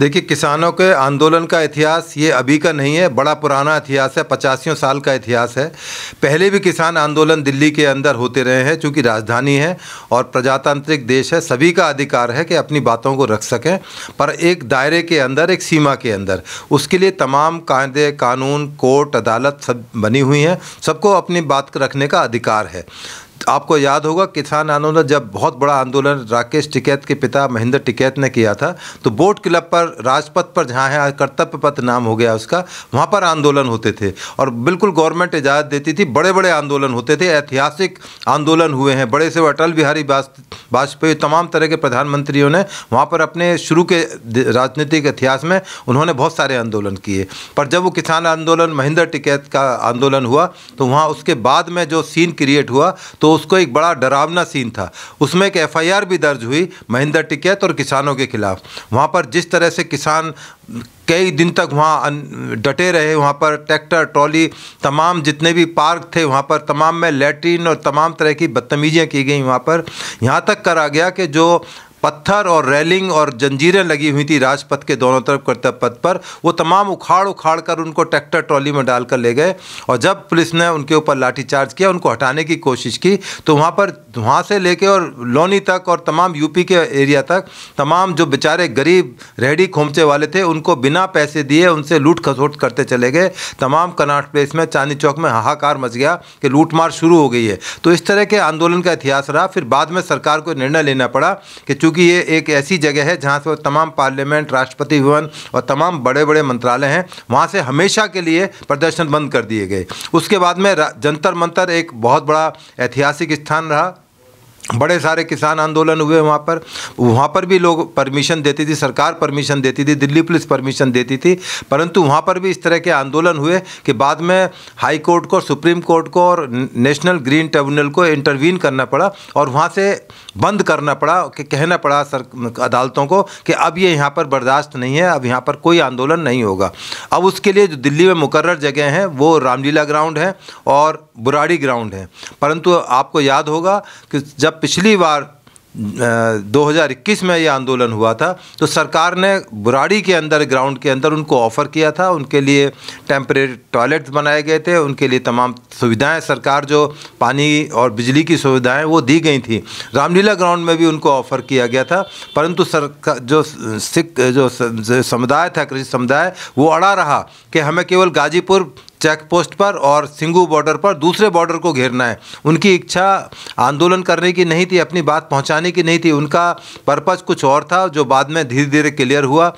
देखिए किसानों के आंदोलन का इतिहास ये अभी का नहीं है बड़ा पुराना इतिहास है पचासियों साल का इतिहास है पहले भी किसान आंदोलन दिल्ली के अंदर होते रहे हैं चूँकि राजधानी है और प्रजातांत्रिक देश है सभी का अधिकार है कि अपनी बातों को रख सकें पर एक दायरे के अंदर एक सीमा के अंदर उसके लिए तमाम कायदे कानून कोर्ट अदालत सब बनी हुई हैं सबको अपनी बात रखने का अधिकार है आपको याद होगा किसान आंदोलन जब बहुत बड़ा आंदोलन राकेश टिकैत के पिता महेंद्र टिकैत ने किया था तो बोट क्लब पर राजपथ पर जहाँ है कर्तव्य पथ नाम हो गया उसका वहाँ पर आंदोलन होते थे और बिल्कुल गवर्नमेंट इजाज़त देती थी बड़े बड़े आंदोलन होते थे ऐतिहासिक आंदोलन हुए हैं बड़े से अटल बिहारी वाजपेयी तमाम तरह के प्रधानमंत्रियों ने वहाँ पर अपने शुरू के राजनीतिक इतिहास में उन्होंने बहुत सारे आंदोलन किए पर जब वो किसान आंदोलन महेंद्र टिकैत का आंदोलन हुआ तो वहाँ उसके बाद में जो सीन क्रिएट हुआ तो तो उसको एक बड़ा डरावना सीन था उसमें एक एफआईआर भी दर्ज हुई महिंदर टिकैत और किसानों के खिलाफ वहाँ पर जिस तरह से किसान कई दिन तक वहाँ डटे रहे वहाँ पर ट्रैक्टर ट्रॉली तमाम जितने भी पार्क थे वहाँ पर तमाम में लेटरिन और तमाम तरह की बदतमीज़ियाँ की गई वहाँ पर यहाँ तक करा गया कि जो पत्थर और रेलिंग और जंजीरें लगी हुई थी राजपथ के दोनों तरफ कर्तव्य पथ पर वो तमाम उखाड़ उखाड़ कर उनको ट्रैक्टर ट्रॉली में डालकर ले गए और जब पुलिस ने उनके ऊपर लाठीचार्ज किया उनको हटाने की कोशिश की तो वहाँ पर वहाँ से लेके और लोनी तक और तमाम यूपी के एरिया तक तमाम जो बेचारे गरीब रेहड़ी खोमचे वाले थे उनको बिना पैसे दिए उनसे लूट खसोट करते चले गए तमाम कनाट प्लेस में चांदी चौक में हाहाकार मच गया कि लूटमार शुरू हो गई है तो इस तरह के आंदोलन का इतिहास रहा फिर बाद में सरकार को निर्णय लेना पड़ा कि चूँकि क्योंकि ये एक ऐसी जगह है जहाँ से तमाम पार्लियामेंट राष्ट्रपति भवन और तमाम बड़े बड़े मंत्रालय हैं वहाँ से हमेशा के लिए प्रदर्शन बंद कर दिए गए उसके बाद में जंतर मंतर एक बहुत बड़ा ऐतिहासिक स्थान रहा बड़े सारे किसान आंदोलन हुए वहाँ पर वहाँ पर भी लोग परमिशन देती थी सरकार परमिशन देती थी दिल्ली पुलिस परमिशन देती थी परंतु वहाँ पर भी इस तरह के आंदोलन हुए कि बाद में हाई कोर्ट को सुप्रीम कोर्ट को और नेशनल ग्रीन ट्रिब्यूनल को इंटरवीन करना पड़ा और वहाँ से बंद करना पड़ा कि कहना पड़ा सर अदालतों को कि अब ये यहाँ पर बर्दाश्त नहीं है अब यहाँ पर कोई आंदोलन नहीं होगा अब उसके लिए जो दिल्ली में मुकर जगह हैं वो रामलीला ग्राउंड है और बुराड़ी ग्राउंड है परंतु आपको याद होगा कि जब जब पिछली बार 2021 में ये आंदोलन हुआ था तो सरकार ने बुराड़ी के अंदर ग्राउंड के अंदर उनको ऑफ़र किया था उनके लिए टेम्परेरी टॉयलेट्स बनाए गए थे उनके लिए तमाम सुविधाएं सरकार जो पानी और बिजली की सुविधाएं वो दी गई थी रामलीला ग्राउंड में भी उनको ऑफ़र किया गया था परंतु सरकार जो सिख जो समुदाय था कृषि समुदाय वो अड़ा रहा कि हमें केवल गाजीपुर चेक पोस्ट पर और सिंगू बॉर्डर पर दूसरे बॉर्डर को घेरना है उनकी इच्छा आंदोलन करने की नहीं थी अपनी बात पहुंचाने की नहीं थी उनका पर्पज़ कुछ और था जो बाद में धीरे धीरे क्लियर हुआ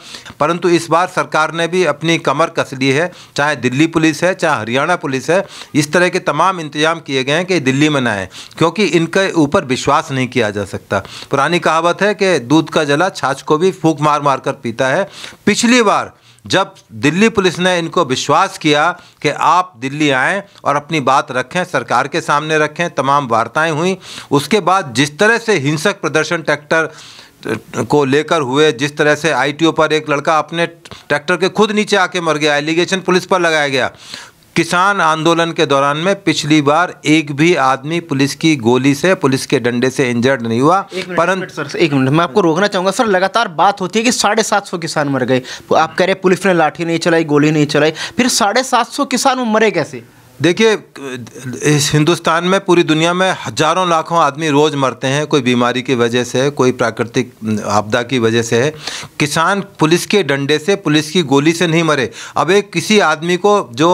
परंतु इस बार सरकार ने भी अपनी कमर कस ली है चाहे दिल्ली पुलिस है चाहे हरियाणा पुलिस है इस तरह के तमाम इंतजाम किए गए हैं कि दिल्ली में ना आए क्योंकि इनके ऊपर विश्वास नहीं किया जा सकता पुरानी कहावत है कि दूध का जला छाछ को भी फूक मार मार कर पीता है पिछली बार जब दिल्ली पुलिस ने इनको विश्वास किया कि आप दिल्ली आएँ और अपनी बात रखें सरकार के सामने रखें तमाम वार्ताएं हुई उसके बाद जिस तरह से हिंसक प्रदर्शन ट्रैक्टर को लेकर हुए जिस तरह से आईटीओ पर एक लड़का अपने ट्रैक्टर के खुद नीचे आके मर गया एलिगेशन पुलिस पर लगाया गया किसान आंदोलन के दौरान में पिछली बार एक भी आदमी पुलिस की गोली से पुलिस के डंडे से इंजर्ड नहीं हुआ परंतु सर एक मिनट मैं आपको रोकना चाहूंगा सर लगातार बात होती है कि साढ़े सात सौ किसान मर गए आप कह रहे पुलिस ने लाठी नहीं चलाई गोली नहीं चलाई फिर साढ़े सात सौ किसान मरे कैसे देखिए इस हिंदुस्तान में पूरी दुनिया में हजारों लाखों आदमी रोज़ मरते हैं कोई बीमारी की वजह से कोई प्राकृतिक आपदा की वजह से है किसान पुलिस के डंडे से पुलिस की गोली से नहीं मरे अब एक किसी आदमी को जो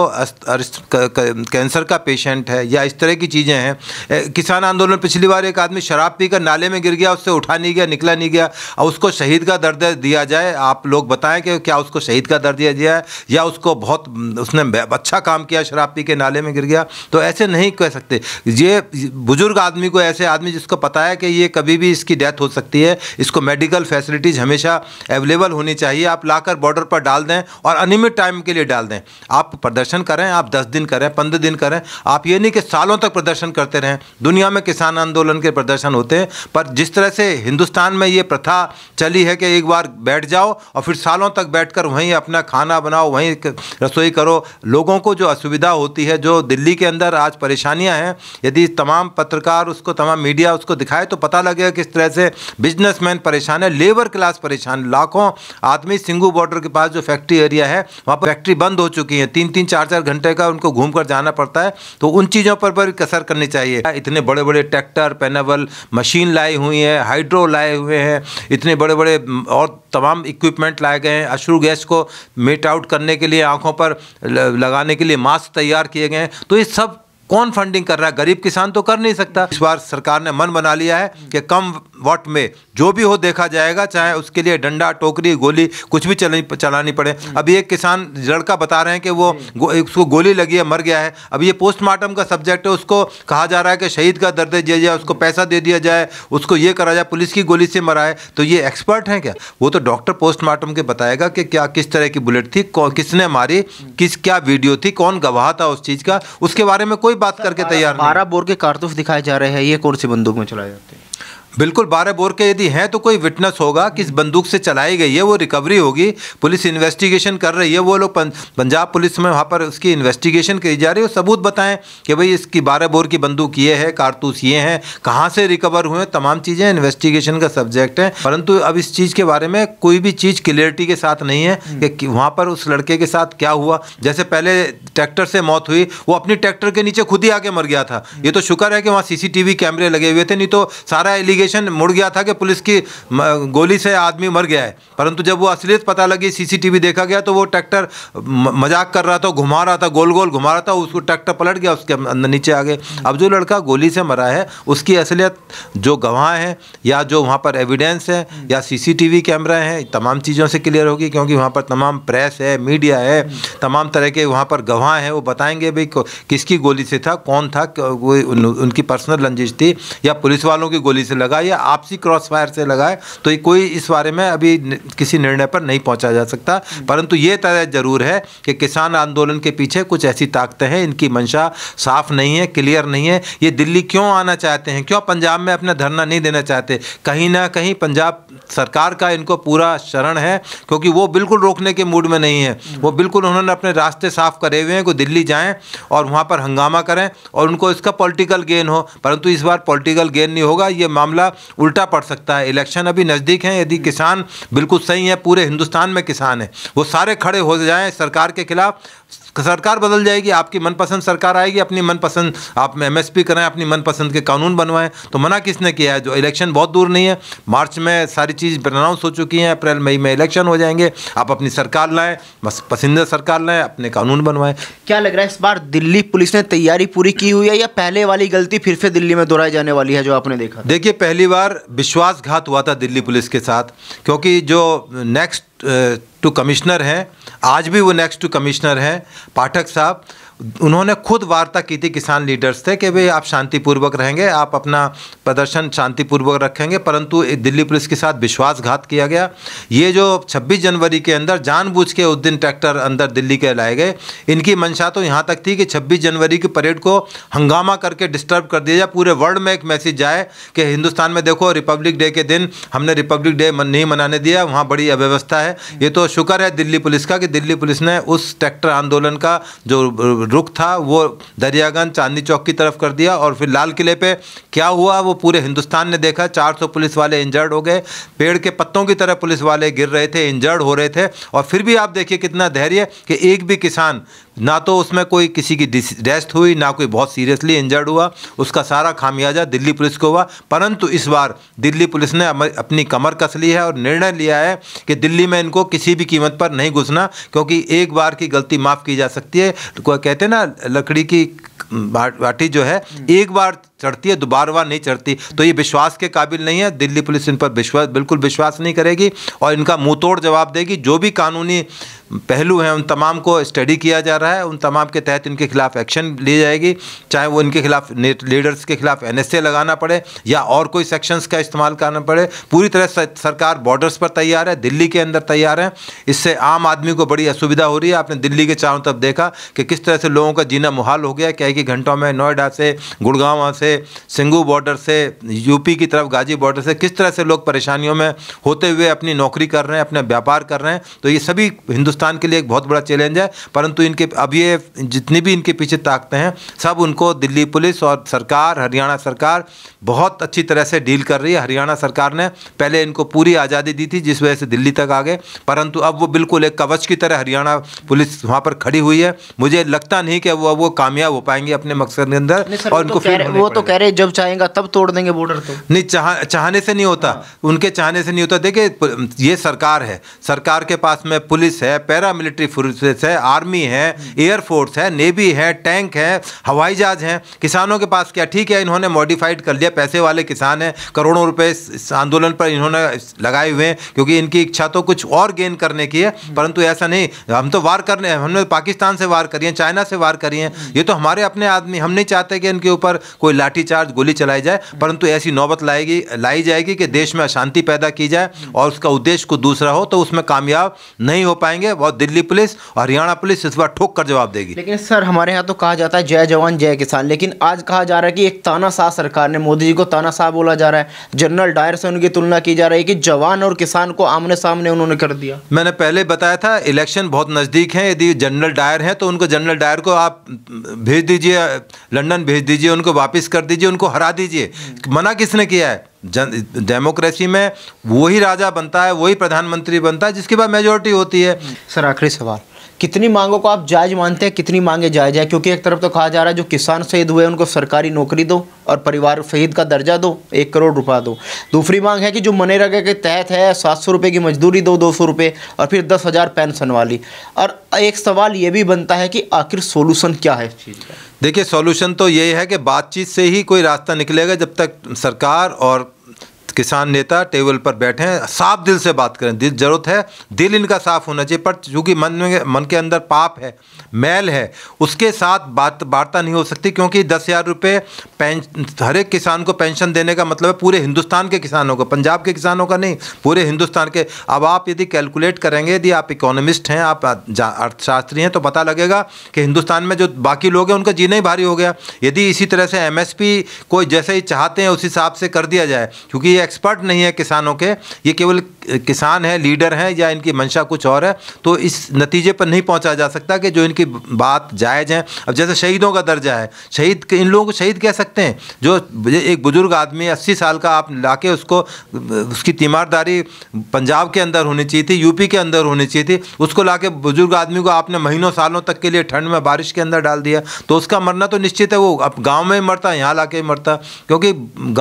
कैंसर का पेशेंट है या इस तरह की चीज़ें हैं किसान आंदोलन पिछली बार एक आदमी शराब पीकर नाले में गिर गया उससे उठा नहीं गया निकला नहीं गया और उसको शहीद का दर्द दिया जाए आप लोग बताएँ कि क्या उसको शहीद का दर्द दिया जाए या उसको बहुत उसने अच्छा काम किया शराब पी के नाले नाले में गिर गया तो ऐसे नहीं कह सकते ये बुज़ुर्ग आदमी को ऐसे आदमी जिसको पता है कि ये कभी भी इसकी डेथ हो सकती है इसको मेडिकल फैसिलिटीज़ हमेशा अवेलेबल होनी चाहिए आप लाकर बॉर्डर पर डाल दें और अनियमित टाइम के लिए डाल दें आप प्रदर्शन करें आप दस दिन करें पंद्रह दिन करें आप ये नहीं कि सालों तक प्रदर्शन करते रहें दुनिया में किसान आंदोलन के प्रदर्शन होते हैं पर जिस तरह से हिंदुस्तान में ये प्रथा चली है कि एक बार बैठ जाओ और फिर सालों तक बैठकर वहीं अपना खाना बनाओ वहीं रसोई करो लोगों को जो असुविधा होती है जो दिल्ली के अंदर आज परेशानियां हैं यदि तमाम पत्रकार उसको तमाम मीडिया उसको दिखाए तो पता लगेगा किस तरह से बिजनेसमैन परेशान है लेबर क्लास परेशान लाखों आदमी सिंगू बॉर्डर के पास जो फैक्ट्री एरिया है वहाँ पर फैक्ट्री बंद हो चुकी है तीन तीन चार चार घंटे का उनको घूम जाना पड़ता है तो उन चीज़ों पर भी कसर करनी चाहिए इतने बड़े बड़े ट्रैक्टर पेनावल मशीन लाई हुई है हाइड्रो लाए हुए हैं इतने बड़े बड़े और तमाम इक्विपमेंट लाए गए हैं अश्रु गैस को मेट आउट करने के लिए आंखों पर लगाने के लिए मास्क तैयार किए हैं तो ये सब कौन फंडिंग कर रहा है गरीब किसान तो कर नहीं सकता इस बार सरकार ने मन बना लिया है कि कम वॉट में जो भी हो देखा जाएगा चाहे उसके लिए डंडा टोकरी गोली कुछ भी चलनी चलानी पड़े हम्म। अभी एक किसान लड़का बता रहे हैं कि वो हम्म। उसको गोली लगी है मर गया है अब ये पोस्टमार्टम का सब्जेक्ट है उसको कहा जा रहा है कि शहीद का दर्द दिया जाए उसको हम्म। पैसा दे दिया जाए उसको ये करा जाए पुलिस की गोली से मरा है तो ये एक्सपर्ट हैं क्या वो तो डॉक्टर पोस्टमार्टम के बताएगा कि क्या किस तरह की बुलेट थी किसने मारी किस क्या वीडियो थी कौन गवाह था उस चीज़ का उसके बारे में कोई बात करके तैयार बारह बोर के कारतूस दिखाए जा रहे हैं ये कौन सी बंदूक में चलाए जाते हैं बिल्कुल बारह बोर के यदि हैं तो कोई विटनेस होगा कि इस बंदूक से चलाई गई है वो रिकवरी होगी पुलिस इन्वेस्टिगेशन कर रही है वो लोग पंजाब पुलिस में वहाँ पर उसकी इन्वेस्टिगेशन करी जा रही है सबूत बताएं कि भाई इसकी बारह बोर की बंदूक ये है कारतूस ये हैं कहाँ से रिकवर हुए तमाम चीज़ें इन्वेस्टिगेशन का सब्जेक्ट है परंतु अब इस चीज़ के बारे में कोई भी चीज़ क्लियरिटी के साथ नहीं है हम्म। कि वहाँ पर उस लड़के के साथ क्या हुआ जैसे पहले ट्रैक्टर से मौत हुई वो अपनी ट्रैक्टर के नीचे खुद ही आके मर गया था हम्म। ये तो शुक्र है कि वहाँ सी कैमरे लगे हुए थे नहीं तो सारा इलीगल इन्वेस्टिगेशन मुड़ गया था कि पुलिस की गोली से आदमी मर गया है परंतु जब वो असलियत पता लगी सीसीटीवी देखा गया तो वो ट्रैक्टर मजाक कर रहा था घुमा रहा था गोल गोल घुमा रहा था उसको ट्रैक्टर पलट गया उसके अं, अंदर नीचे आ गए अब जो लड़का गोली से मरा है उसकी असलियत जो गवाह है या जो वहाँ पर एविडेंस है या सी कैमरा है तमाम चीज़ों से क्लियर होगी क्योंकि वहाँ पर तमाम प्रेस है मीडिया है तमाम तरह के वहाँ पर गवाह हैं वो बताएंगे भाई किसकी गोली से था कौन था उनकी पर्सनल लंजिश थी या पुलिस वालों की गोली से लगा लगाए या आपसी क्रॉस फायर से लगाए तो ये कोई इस बारे में अभी किसी निर्णय पर नहीं पहुंचा जा सकता परंतु ये तय जरूर है कि किसान आंदोलन के पीछे कुछ ऐसी ताकतें हैं इनकी मंशा साफ नहीं है क्लियर नहीं है ये दिल्ली क्यों आना चाहते हैं क्यों पंजाब में अपना धरना नहीं देना चाहते कहीं ना कहीं पंजाब सरकार का इनको पूरा शरण है क्योंकि वो बिल्कुल रोकने के मूड में नहीं है वो बिल्कुल उन्होंने अपने रास्ते साफ करे हुए हैं कि दिल्ली जाएं और वहाँ पर हंगामा करें और उनको इसका पॉलिटिकल गेन हो परंतु इस बार पॉलिटिकल गेन नहीं होगा ये मामला मामला उल्टा पड़ सकता है इलेक्शन अभी नज़दीक हैं यदि किसान बिल्कुल सही है पूरे हिंदुस्तान में किसान हैं वो सारे खड़े हो जाएँ सरकार के खिलाफ सरकार बदल जाएगी आपकी मनपसंद सरकार आएगी अपनी मनपसंद आप में एमएसपी कराएं अपनी मनपसंद के कानून बनवाएं तो मना किसने किया है जो इलेक्शन बहुत दूर नहीं है मार्च में सारी चीज़ अनाउंस हो चुकी हैं अप्रैल मई में इलेक्शन हो जाएंगे आप अपनी सरकार लाएं बस पसंदीदा सरकार लाएं अपने कानून बनवाएं क्या लग रहा है इस बार दिल्ली पुलिस ने तैयारी पूरी की हुई है या पहले वाली गलती फिर से दिल्ली में दोहराई जाने वाली है जो आपने देखा देखिए पहली बार विश्वासघात हुआ था दिल्ली पुलिस के साथ क्योंकि जो नेक्स्ट टू कमिश्नर हैं आज भी वो नेक्स्ट टू कमिश्नर हैं पाठक साहब उन्होंने खुद वार्ता की थी किसान लीडर्स से कि भाई आप शांतिपूर्वक रहेंगे आप अपना प्रदर्शन शांतिपूर्वक रखेंगे परंतु दिल्ली पुलिस के साथ विश्वासघात किया गया ये जो 26 जनवरी के अंदर जानबूझ के उस दिन ट्रैक्टर अंदर दिल्ली के लाए गए इनकी मंशा तो यहाँ तक थी कि छब्बीस जनवरी की परेड को हंगामा करके डिस्टर्ब कर दिया जाए पूरे वर्ल्ड में एक मैसेज जाए कि हिंदुस्तान में देखो रिपब्लिक डे के दिन हमने रिपब्लिक डे नहीं मनाने दिया वहाँ बड़ी अव्यवस्था है ये तो शुक्र है दिल्ली पुलिस का कि दिल्ली पुलिस ने उस ट्रैक्टर आंदोलन का जो रुख था वो दरियागंज चांदनी चौक की तरफ कर दिया और फिर लाल किले पे क्या हुआ वो पूरे हिंदुस्तान ने देखा 400 पुलिस वाले इंजर्ड हो गए पेड़ के पत्तों की तरह पुलिस वाले गिर रहे थे इंजर्ड हो रहे थे और फिर भी आप देखिए कितना धैर्य कि एक भी किसान ना तो उसमें कोई किसी की डेथ हुई ना कोई बहुत सीरियसली इंजर्ड हुआ उसका सारा खामियाजा दिल्ली पुलिस को हुआ परंतु इस बार दिल्ली पुलिस ने अपनी कमर कस ली है और निर्णय लिया है कि दिल्ली में इनको किसी भी कीमत पर नहीं घुसना क्योंकि एक बार की गलती माफ़ की जा सकती है तो कहते हैं ना लकड़ी की बाटी जो है हम्म। एक बार चढ़ती है दोबारा नहीं चढ़ती तो ये विश्वास के काबिल नहीं है दिल्ली पुलिस इन पर विश्वास बिल्कुल विश्वास नहीं करेगी और इनका मुँह तोड़ जवाब देगी जो भी कानूनी पहलू हैं उन तमाम को स्टडी किया जा रहा है उन तमाम के तहत इनके खिलाफ एक्शन ली जाएगी चाहे वो इनके खिलाफ लीडर्स के खिलाफ एन लगाना पड़े या और कोई सेक्शंस का इस्तेमाल करना पड़े पूरी तरह सरकार बॉर्डर्स पर तैयार है दिल्ली के अंदर तैयार है इससे आम आदमी को बड़ी असुविधा हो रही है आपने दिल्ली के चारों तरफ देखा कि किस तरह से लोगों का जीना मुहाल हो गया क्या कि घंटों में नोएडा से गुड़गांव से सिंगू बॉर्डर से यूपी की तरफ गाजी बॉर्डर से किस तरह से लोग परेशानियों में होते हुए अपनी नौकरी कर रहे हैं अपने व्यापार कर रहे हैं तो ये सभी हिंदुस्तान के लिए एक बहुत बड़ा चैलेंज है परंतु इनके अब ये जितनी भी इनके पीछे ताकते हैं सब उनको दिल्ली पुलिस और सरकार हरियाणा सरकार बहुत अच्छी तरह से डील कर रही है हरियाणा सरकार ने पहले इनको पूरी आज़ादी दी थी जिस वजह से दिल्ली तक आ गए परंतु अब वो बिल्कुल एक कवच की तरह हरियाणा पुलिस वहाँ पर खड़ी हुई है मुझे लगता नहीं कि वो वो कामयाब हो पाएंगे अपने मकसद के अंदर और इनको वो तो तो कह रहे जब चाहेंगे तब तोड़ देंगे बॉर्डर तो नहीं चाह चाहने से नहीं होता उनके चाहने से नहीं होता देखिए ये सरकार है सरकार के पास में पुलिस है पैरामिलिट्री फोर्सेस है आर्मी है एयरफोर्स है नेवी है टैंक है हवाई जहाज हैं किसानों के पास क्या ठीक है इन्होंने मॉडिफाइड कर लिया पैसे वाले किसान हैं करोड़ों रुपये इस आंदोलन पर इन्होंने लगाए हुए हैं क्योंकि इनकी इच्छा तो कुछ और गेन करने की है परंतु ऐसा नहीं हम तो वार करने हमने पाकिस्तान से वार करी है चाइना से वार करी है ये तो हमारे अपने आदमी हम नहीं चाहते कि इनके ऊपर कोई लाठी लाठीचार्ज गोली चलाई जाए परंतु ऐसी नौबत लाएगी लाई जाएगी कि देश में अशांति पैदा की जाए और उसका उद्देश्य को दूसरा हो तो उसमें कामयाब नहीं हो पाएंगे और दिल्ली पुलिस और हरियाणा पुलिस इस बार ठोक कर जवाब देगी लेकिन सर हमारे यहाँ तो कहा जाता है जय जवान जय किसान लेकिन आज कहा जा रहा है कि एक तानाशाह सरकार ने मोदी जी को तानाशाह बोला जा रहा है जनरल डायर से उनकी तुलना की जा रही है कि जवान और किसान को आमने सामने उन्होंने कर दिया मैंने पहले बताया था इलेक्शन बहुत नज़दीक है यदि जनरल डायर है तो उनको जनरल डायर को आप भेज दीजिए लंडन भेज दीजिए उनको वापिस कर दीजिए उनको हरा दीजिए मना किसने किया है डेमोक्रेसी में वही राजा बनता है वही प्रधानमंत्री बनता है जिसके बाद मेजोरिटी होती है सर आखिरी सवाल कितनी मांगों को आप जायज़ मानते हैं कितनी मांगे जायज़ है क्योंकि एक तरफ तो कहा जा रहा है जो किसान शहीद हुए उनको सरकारी नौकरी दो और परिवार शहीद का दर्जा दो एक करोड़ रुपया दो दूसरी मांग है कि जो मनेरगा के तहत है सात सौ रुपये की मजदूरी दो दो सौ रुपये और फिर दस हज़ार पेंशन वाली और एक सवाल ये भी बनता है कि आखिर सोल्यूशन क्या है इस चीज़ का देखिए सोल्यूशन तो ये है कि बातचीत से ही कोई रास्ता निकलेगा जब तक सरकार और किसान नेता टेबल पर बैठे साफ दिल से बात करें दिल जरूरत है दिल इनका साफ होना चाहिए पर चूँकि मन में मन के अंदर पाप है मैल है उसके साथ बात वार्ता नहीं हो सकती क्योंकि दस हज़ार रुपये हर एक किसान को पेंशन देने का मतलब है पूरे हिंदुस्तान के किसानों का पंजाब के किसानों का नहीं पूरे हिंदुस्तान के अब आप यदि कैलकुलेट करेंगे यदि आप इकोनॉमिस्ट हैं आप अर्थशास्त्री हैं तो पता लगेगा कि हिंदुस्तान में जो बाकी लोग हैं उनका जीना ही भारी हो गया यदि इसी तरह से एम कोई जैसे ही चाहते हैं उस हिसाब से कर दिया जाए क्योंकि ये एक्सपर्ट नहीं है किसानों के ये केवल किसान हैं लीडर हैं या इनकी मंशा कुछ और है तो इस नतीजे पर नहीं पहुंचा जा सकता कि जो इनकी बात जायज़ है अब जैसे शहीदों का दर्जा है शहीद इन लोगों को शहीद कह सकते हैं जो एक बुज़ुर्ग आदमी अस्सी साल का आप ला उसको उसकी तीमारदारी पंजाब के अंदर होनी चाहिए थी यूपी के अंदर होनी चाहिए थी उसको ला बुज़ुर्ग आदमी को आपने महीनों सालों तक के लिए ठंड में बारिश के अंदर डाल दिया तो उसका मरना तो निश्चित है वो अब गाँव में मरता यहाँ ला के मरता क्योंकि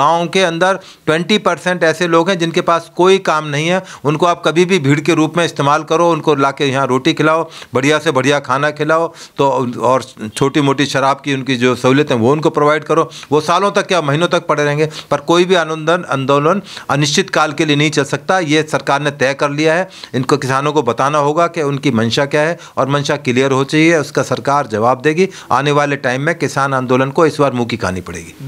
गाँव के अंदर ट्वेंटी परसेंट ऐसे लोग हैं जिनके पास कोई काम नहीं है है उनको आप कभी भी भीड़ के रूप में इस्तेमाल करो उनको ला के यहाँ रोटी खिलाओ बढ़िया से बढ़िया खाना खिलाओ तो और छोटी मोटी शराब की उनकी जो सहूलियतें वो उनको प्रोवाइड करो वो सालों तक या महीनों तक पड़े रहेंगे पर कोई भी आंदोलन आंदोलन अनिश्चित काल के लिए नहीं चल सकता ये सरकार ने तय कर लिया है इनको किसानों को बताना होगा कि उनकी मंशा क्या है और मंशा क्लियर हो चाहिए उसका सरकार जवाब देगी आने वाले टाइम में किसान आंदोलन को इस बार मुँह की खानी पड़ेगी